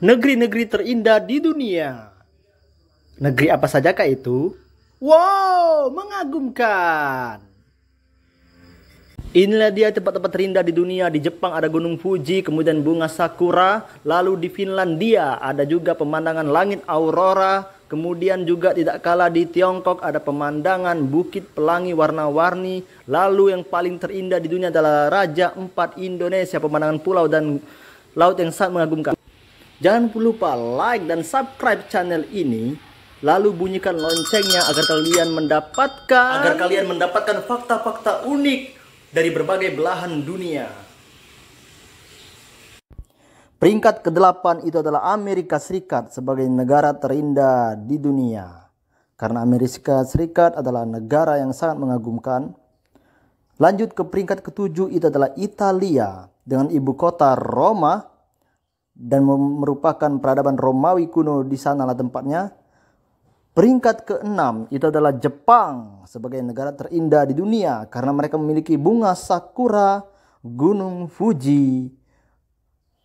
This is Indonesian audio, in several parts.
negeri-negeri terindah di dunia. Negeri apa saja sajakah itu? Wow, mengagumkan. Inilah dia tempat-tempat terindah di dunia. Di Jepang ada Gunung Fuji, kemudian bunga sakura, lalu di Finlandia ada juga pemandangan langit aurora, kemudian juga tidak kalah di Tiongkok ada pemandangan bukit pelangi warna-warni, lalu yang paling terindah di dunia adalah Raja Empat Indonesia, pemandangan pulau dan laut yang sangat mengagumkan. Jangan lupa like dan subscribe channel ini lalu bunyikan loncengnya agar kalian mendapatkan agar kalian mendapatkan fakta-fakta unik dari berbagai belahan dunia. Peringkat ke-8 itu adalah Amerika Serikat sebagai negara terindah di dunia. Karena Amerika Serikat adalah negara yang sangat mengagumkan. Lanjut ke peringkat ketujuh itu adalah Italia dengan ibu kota Roma dan merupakan peradaban Romawi kuno di sanalah tempatnya. Peringkat keenam itu adalah Jepang sebagai negara terindah di dunia karena mereka memiliki bunga sakura, gunung Fuji,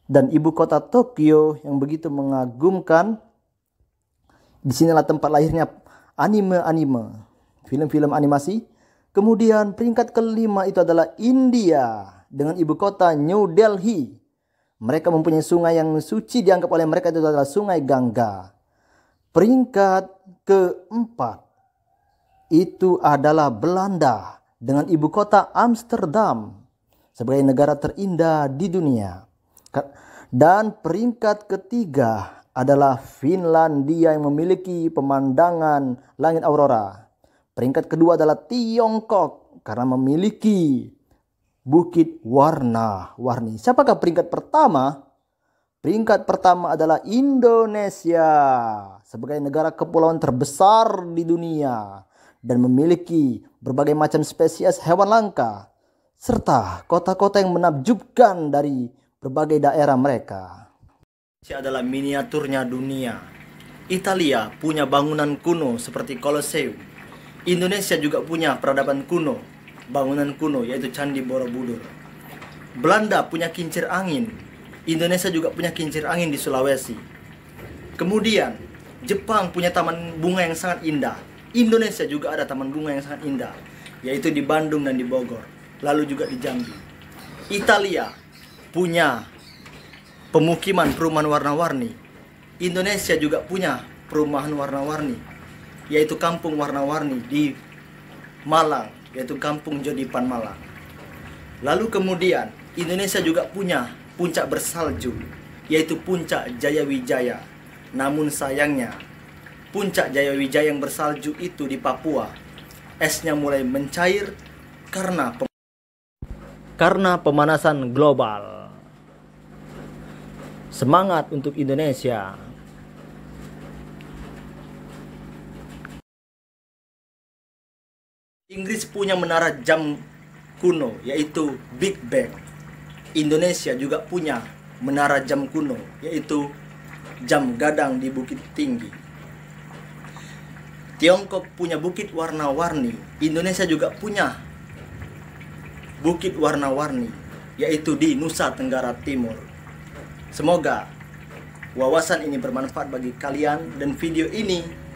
dan ibu kota Tokyo yang begitu mengagumkan. Di sinilah tempat lahirnya anime-anime, film-film animasi. Kemudian peringkat kelima itu adalah India dengan ibu kota New Delhi mereka mempunyai sungai yang suci dianggap oleh mereka itu adalah sungai Gangga. Peringkat keempat itu adalah Belanda dengan ibu kota Amsterdam sebagai negara terindah di dunia. Dan peringkat ketiga adalah Finlandia yang memiliki pemandangan langit aurora. Peringkat kedua adalah Tiongkok karena memiliki Bukit warna-warni. Siapakah peringkat pertama? Peringkat pertama adalah Indonesia sebagai negara kepulauan terbesar di dunia dan memiliki berbagai macam spesies hewan langka serta kota-kota yang menakjubkan dari berbagai daerah mereka. Indonesia adalah miniaturnya dunia. Italia punya bangunan kuno seperti Colosseum. Indonesia juga punya peradaban kuno bangunan kuno yaitu Candi Borobudur. Belanda punya kincir angin, Indonesia juga punya kincir angin di Sulawesi. Kemudian Jepang punya taman bunga yang sangat indah. Indonesia juga ada taman bunga yang sangat indah, yaitu di Bandung dan di Bogor, lalu juga di Jambi. Italia punya pemukiman perumahan warna-warni. Indonesia juga punya perumahan warna-warni, yaitu kampung warna-warni di Malang, yaitu Kampung Jodipan Malang. Lalu kemudian Indonesia juga punya puncak bersalju yaitu puncak Jaya Wijaya. Namun sayangnya puncak Jaya Wijaya yang bersalju itu di Papua esnya mulai mencair karena pem karena pemanasan global. Semangat untuk Indonesia! Inggris punya menara jam kuno yaitu Big Bang. Indonesia juga punya menara jam kuno yaitu jam gadang di Bukit Tinggi. Tiongkok punya bukit warna-warni, Indonesia juga punya bukit warna-warni yaitu di Nusa Tenggara Timur. Semoga wawasan ini bermanfaat bagi kalian dan video ini